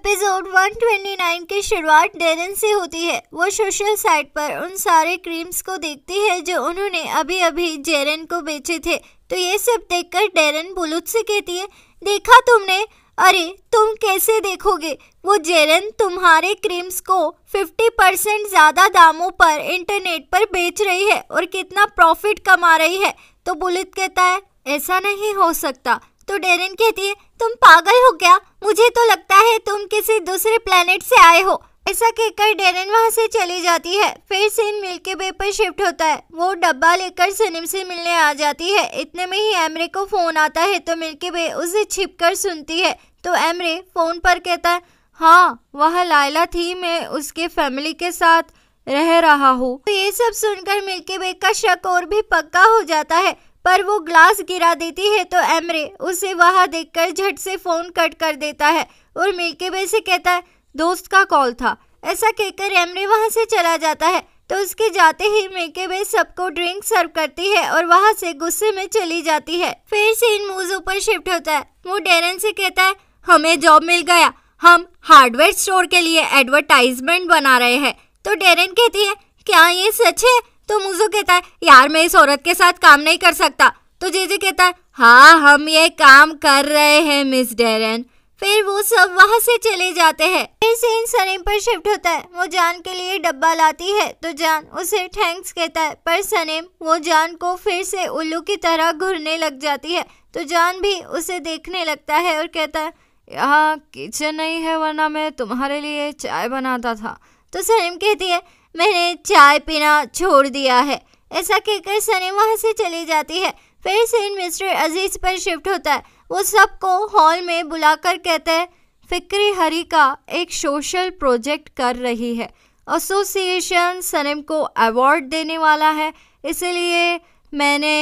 episode 129 की शुरुआत Darren से होती है वो सोशल साइट पर उन सारे क्रीम्स को देखती है जो उन्होंने अभी अभी जेरन को बेचे थे तो ये सब देखकर डेरन बुलुत से कहती है देखा तुमने अरे तुम कैसे देखोगे वो जेरन तुम्हारे क्रीम्स को 50 परसेंट ज़्यादा दामों पर इंटरनेट पर बेच रही है और कितना प्रॉफिट कमा रही है तो बुलित कहता है ऐसा नहीं हो सकता तो डेरन कहती है तुम पागल हो क्या मुझे तो लगता है तुम किसी दूसरे प्लेनेट से आए हो ऐसा कहकर डेरन वहाँ से चली जाती है फिर मिल के बे पर शिफ्ट होता है वो डब्बा लेकर सनिम से मिलने आ जाती है इतने में ही एमरे को फ़ोन आता है तो के बे उसे छिप कर सुनती है तो एमरे फ़ोन पर कहता है हाँ वह लाइला थी मैं उसके फैमिली के साथ रह रहा हूँ तो ये सब सुनकर मिल्की वे का शक और भी पक्का हो जाता है पर वो ग्लास गिरा देती है तो एमरे उसे वहाँ देखकर झट से फ़ोन कट कर देता है और मिलके बे से कहता है दोस्त का कॉल था ऐसा कहकर एमरे वहाँ से चला जाता है तो उसके जाते ही मिलके बे सबको ड्रिंक सर्व करती है और वहाँ से गुस्से में चली जाती है फिर से इन मूज पर शिफ्ट होता है वो डेरन से कहता है हमें जॉब मिल गया हम हार्डवेयर स्टोर के लिए एडवर्टाइजमेंट बना रहे हैं तो डेरन कहती है क्या ये सच है तो मुजो कहता है यार मैं इस औरत के साथ काम नहीं कर सकता तो जेजे कहता है हाँ हम ये काम कर रहे हैं मिस डेरन फिर वो सब वहाँ से चले जाते हैं फिर सीन सनीम पर शिफ्ट होता है वो जान के लिए डब्बा लाती है तो जान उसे थैंक्स कहता है पर सनीम वो जान को फिर से उल्लू की तरह घूरने लग जाती है तो जान भी उसे देखने लगता है और कहता है यहाँ किचन नहीं है वरना मैं तुम्हारे लिए चाय बनाता था तो सनीम कहती है मैंने चाय पीना छोड़ दिया है ऐसा कहकर सनी वहाँ से चली जाती है फिर इन मिस्टर अजीज पर शिफ्ट होता है वो सबको हॉल में बुलाकर कहते हैं फिक्री हरी का एक सोशल प्रोजेक्ट कर रही है एसोसिएशन सनेम को अवार्ड देने वाला है इसलिए मैंने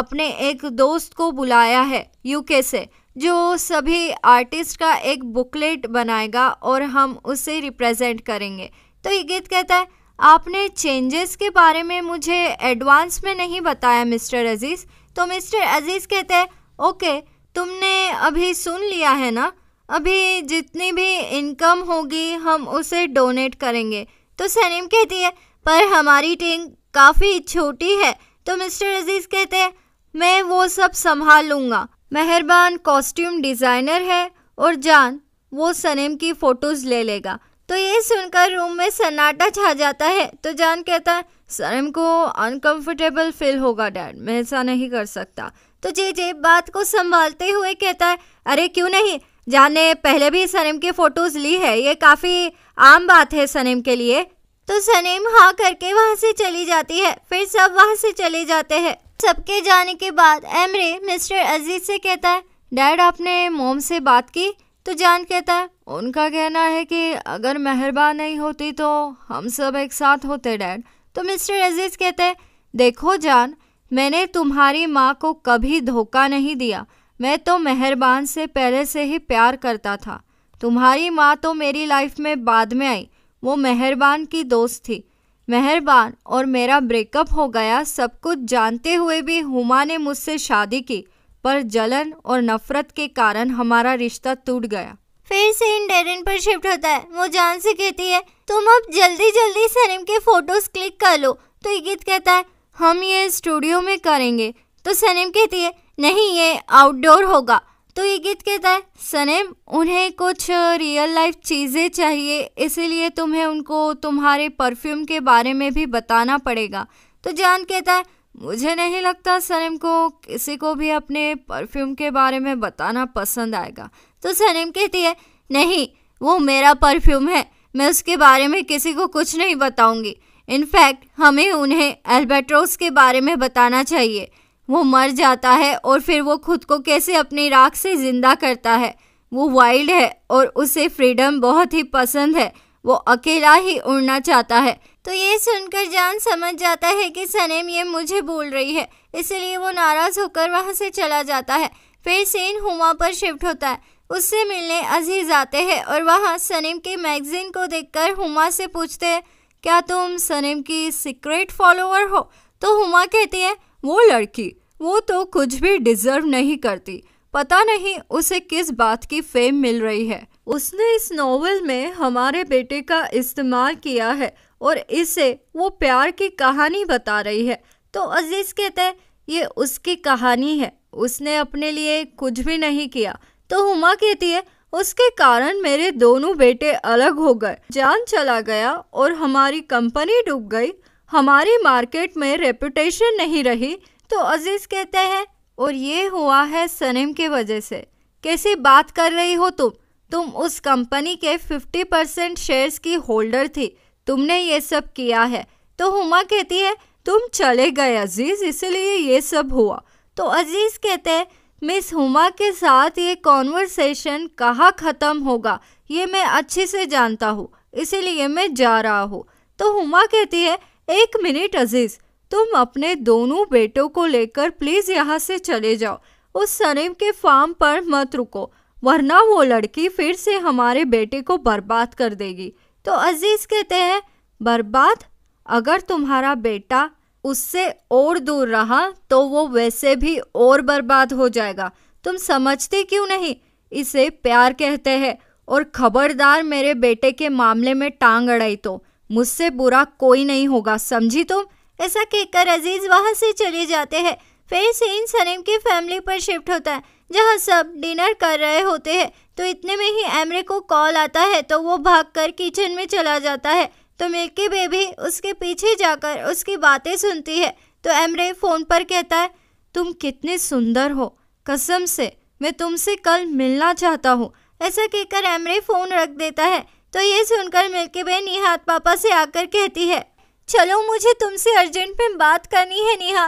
अपने एक दोस्त को बुलाया है यूके से जो सभी आर्टिस्ट का एक बुकलेट बनाएगा और हम उसे रिप्रेजेंट करेंगे तो ये गीत कहता है आपने चेंजेस के बारे में मुझे एडवांस में नहीं बताया मिस्टर अज़ीज़ तो मिस्टर अज़ीज़ कहते हैं ओके तुमने अभी सुन लिया है ना अभी जितनी भी इनकम होगी हम उसे डोनेट करेंगे तो सनीम कहती है पर हमारी टीम काफ़ी छोटी है तो मिस्टर अज़ीज़ कहते हैं मैं वो सब संभाल लूँगा मेहरबान कॉस्ट्यूम डिज़ाइनर है और जान वो सनीम की फ़ोटोज़ ले लेगा तो ये सुनकर रूम में सन्नाटा छा जाता है तो जान कहता है सरम को अनकंफर्टेबल फील होगा डैड मैं ऐसा नहीं कर सकता तो जे जे बात को संभालते हुए कहता है अरे क्यों नहीं जान ने पहले भी सनेम की फ़ोटोज़ ली है ये काफ़ी आम बात है सनेम के लिए तो सनेम हाँ करके वहाँ से चली जाती है फिर सब वहाँ से चले जाते हैं सबके जाने के बाद एमरे मिस्टर अजीज से कहता है डैड आपने मोम से बात की तो जान कहता है उनका कहना है कि अगर मेहरबान नहीं होती तो हम सब एक साथ होते डैड तो मिस्टर अजीज कहते हैं देखो जान मैंने तुम्हारी माँ को कभी धोखा नहीं दिया मैं तो मेहरबान से पहले से ही प्यार करता था तुम्हारी माँ तो मेरी लाइफ में बाद में आई वो मेहरबान की दोस्त थी मेहरबान और मेरा ब्रेकअप हो गया सब कुछ जानते हुए भी हुमा ने मुझसे शादी की पर जलन और नफरत के कारण हमारा रिश्ता टूट गया फिर इन डेरिन पर शिफ्ट होता है वो जान से कहती है तुम अब जल्दी जल्दी सनीम के फोटोज क्लिक कर लो तो इगित कहता है हम ये स्टूडियो में करेंगे तो सनीम कहती है नहीं ये आउटडोर होगा तो इगित कहता है सनेम उन्हें कुछ रियल लाइफ चीज़ें चाहिए इसीलिए तुम्हें उनको तुम्हारे परफ्यूम के बारे में भी बताना पड़ेगा तो जान कहता है मुझे नहीं लगता सनम को किसी को भी अपने परफ्यूम के बारे में बताना पसंद आएगा तो सनम कहती है नहीं वो मेरा परफ्यूम है मैं उसके बारे में किसी को कुछ नहीं बताऊंगी इनफैक्ट हमें उन्हें एल्बेट्रोस के बारे में बताना चाहिए वो मर जाता है और फिर वो खुद को कैसे अपनी राख से ज़िंदा करता है वो वाइल्ड है और उसे फ्रीडम बहुत ही पसंद है वो अकेला ही उड़ना चाहता है तो ये सुनकर जान समझ जाता है कि सनेम ये मुझे बोल रही है इसलिए वो नाराज़ होकर वहाँ से चला जाता है फिर सेन हुमा पर शिफ्ट होता है उससे मिलने अजीज़ आते हैं और वहाँ सनेम के मैगज़ीन को देखकर हुमा से पूछते हैं क्या तुम सनेम की सीक्रेट फॉलोअर हो तो हुमा कहती है वो लड़की वो तो कुछ भी डिज़र्व नहीं करती पता नहीं उसे किस बात की फेम मिल रही है उसने इस नॉवल में हमारे बेटे का इस्तेमाल किया है और इसे वो प्यार की कहानी बता रही है तो अजीज़ कहते हैं ये उसकी कहानी है उसने अपने लिए कुछ भी नहीं किया तो हुमा कहती है उसके कारण मेरे दोनों बेटे अलग हो गए जान चला गया और हमारी कंपनी डूब गई हमारी मार्केट में रेपुटेशन नहीं रही तो अजीज़ कहते हैं और ये हुआ है सनेम के वजह से कैसी बात कर रही हो तुम तुम उस कंपनी के 50 परसेंट शेयर्स की होल्डर थी तुमने ये सब किया है तो हुमा कहती है तुम चले गए अजीज़ इसलिए ये सब हुआ तो अजीज़ कहते हैं मिस हुमा के साथ ये कॉन्वर्सेशन कहाँ ख़त्म होगा ये मैं अच्छे से जानता हूँ इसीलिए मैं जा रहा हूँ तो हुमा कहती है एक मिनट अजीज़ तुम अपने दोनों बेटों को लेकर प्लीज़ यहाँ से चले जाओ उस सनेम के फार्म पर मत रुको वरना वो लड़की फिर से हमारे बेटे को बर्बाद कर देगी तो अजीज़ कहते हैं बर्बाद अगर तुम्हारा बेटा उससे और दूर रहा तो वो वैसे भी और बर्बाद हो जाएगा तुम समझते क्यों नहीं इसे प्यार कहते हैं और खबरदार मेरे बेटे के मामले में टांग अड़ाई तो मुझसे बुरा कोई नहीं होगा समझी तुम ऐसा कहकर अजीज़ वहाँ से चले जाते हैं फिर सीन सलीम की फैमिली पर शिफ्ट होता है जहाँ सब डिनर कर रहे होते हैं तो इतने में ही एमरे को कॉल आता है तो वो भागकर किचन में चला जाता है तो मिल्की बेबी उसके पीछे जाकर उसकी बातें सुनती है तो एमरे फ़ोन पर कहता है तुम कितने सुंदर हो कसम से मैं तुमसे कल मिलना चाहता हूँ ऐसा कहकर एमरे फ़ोन रख देता है तो ये सुनकर मिल्की बहन निहात पापा से आकर कहती है चलो मुझे तुमसे अर्जेंट में बात करनी है नेहा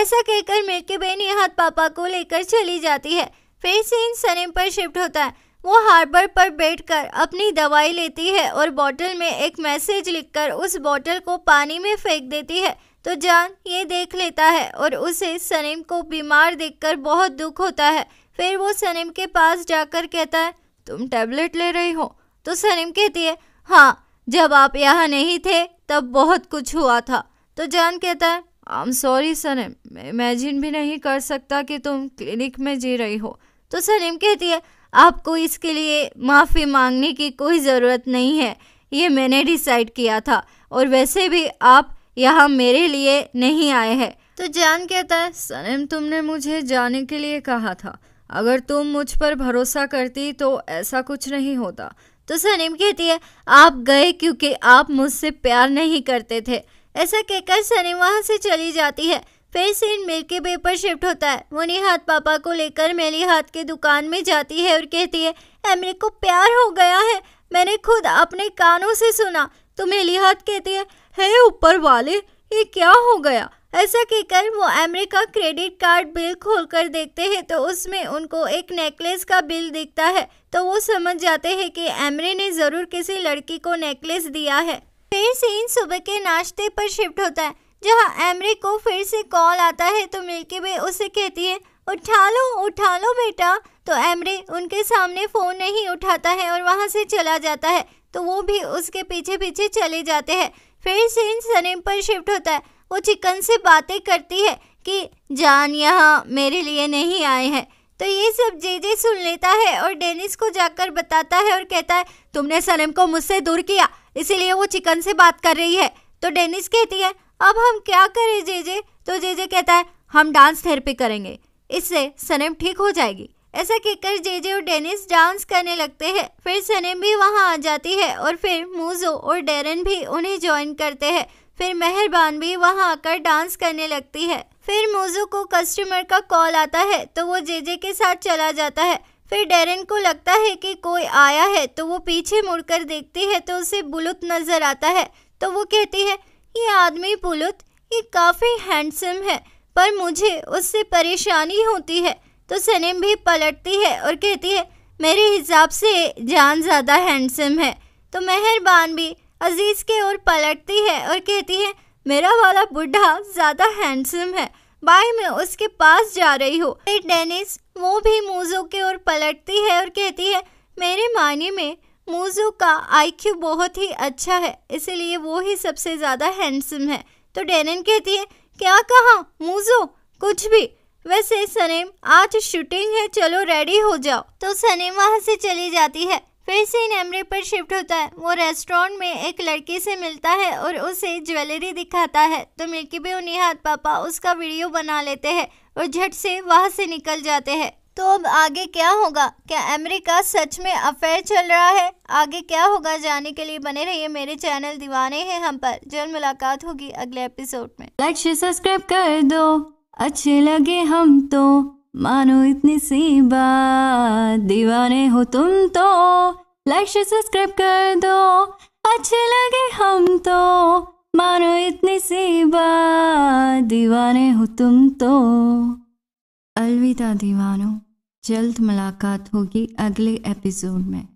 ऐसा कहकर मिर्के बे नेहा पापा को लेकर चली जाती है फिर सीन सनेम पर शिफ्ट होता है वो हार्बर पर बैठकर अपनी दवाई लेती है और बॉटल में एक मैसेज लिखकर उस बॉटल को पानी में फेंक देती है तो जान ये देख लेता है और उसे सनेम को बीमार देखकर बहुत दुख होता है फिर वो सनेम के पास जाकर कहता है तुम टैबलेट ले रही हो तो सनीम कहती है हाँ जब आप यहाँ नहीं थे तब बहुत कुछ हुआ था तो जान कहता है आई एम सॉरी सनम इमेजिन भी नहीं कर सकता कि तुम क्लिनिक में जी रही हो तो सनीम कहती है आपको इसके लिए माफ़ी मांगने की कोई ज़रूरत नहीं है ये मैंने डिसाइड किया था और वैसे भी आप यहाँ मेरे लिए नहीं आए हैं तो जान कहता है सनम तुमने मुझे जाने के लिए कहा था अगर तुम मुझ पर भरोसा करती तो ऐसा कुछ नहीं होता तो सनीम कहती है आप गए क्योंकि आप मुझसे प्यार नहीं करते थे ऐसा कहकर सनीम वहाँ से चली जाती है फिर सीन मिल के बेपर शिफ्ट होता है वो निहात पापा को लेकर मेली हाथ के दुकान में जाती है और कहती है एमरे को प्यार हो गया है मैंने खुद अपने कानों से सुना तो मेली हाथ कहती है हे ऊपर वाले ये क्या हो गया ऐसा कहकर वो एमरे का क्रेडिट कार्ड बिल खोलकर देखते हैं तो उसमें उनको एक नेकलेस का बिल दिखता है तो वो समझ जाते हैं कि एमरे ने ज़रूर किसी लड़की को नेकलेस दिया है फिर सीन सुबह के नाश्ते पर शिफ्ट होता है जहाँ एमरे को फिर से कॉल आता है तो मिल्की वे उसे कहती है उठा लो उठा लो बेटा तो एमरे उनके सामने फ़ोन नहीं उठाता है और वहाँ से चला जाता है तो वो भी उसके पीछे पीछे चले जाते हैं फिर सीन सनेम पर शिफ्ट होता है वो चिकन से बातें करती है कि जान यहाँ मेरे लिए नहीं आए हैं तो ये सब जे जे सुन लेता है और डेनिस को जाकर बताता है और कहता है तुमने सनम को मुझसे दूर किया इसीलिए वो चिकन से बात कर रही है तो डेनिस कहती है अब हम क्या करें जे जे तो जे जे कहता है हम डांस थेरेपी करेंगे इससे सनम ठीक हो जाएगी ऐसा कहकर जेजे और डेनिस डांस करने लगते हैं फिर सनेम भी वहाँ आ जाती है और फिर मूजो और डेरन भी उन्हें ज्वाइन करते हैं फिर मेहरबान भी वहाँ आकर डांस करने लगती है फिर मोजू को कस्टमर का कॉल आता है तो वो जेजे के साथ चला जाता है फिर डेरन को लगता है कि कोई आया है तो वो पीछे मुड़कर देखती है तो उसे बुलुत नज़र आता है तो वो कहती है ये आदमी बुलुत ये काफ़ी हैंडसम है पर मुझे उससे परेशानी होती है तो सनेम भी पलटती है और कहती है मेरे हिसाब से जान ज़्यादा हैंडसम है तो मेहरबान भी अजीज़ के ओर पलटती है और कहती है मेरा वाला बुढ़ा ज़्यादा हैंडसम है बाय मैं उसके पास जा रही हूँ फिर डेनिस वो भी मूजो के ओर पलटती है और कहती है मेरे मायने में मूजो का आईक्यू बहुत ही अच्छा है इसीलिए वो ही सबसे ज़्यादा हैंडसम है तो डेनिन कहती है क्या कहा मूजो कुछ भी वैसे सनेम आज शूटिंग है चलो रेडी हो जाओ तो सनेम वहाँ से चली जाती है फिर तो सीन एमरे पर शिफ्ट होता है वो रेस्टोरेंट में एक लड़की से मिलता है और उसे ज्वेलरी दिखाता है तो मिल्की भी उन्हें हाथ पापा उसका वीडियो बना लेते हैं और झट से वहाँ से निकल जाते हैं तो अब आगे क्या होगा क्या अमेरिका सच में अफेयर चल रहा है आगे क्या होगा जाने के लिए बने रहिए मेरे चैनल दीवाने हैं हम पर जल्द मुलाकात होगी अगले एपिसोड में लाइक सब्सक्राइब कर दो अच्छे लगे हम तो मानो इतनी सी बात दीवाने हो तुम तो लाइक शेयर सब्सक्राइब कर दो अच्छे लगे हम तो मानो इतनी सी बात दीवाने हो तुम तो अलविदा दीवानों जल्द मुलाकात होगी अगले एपिसोड में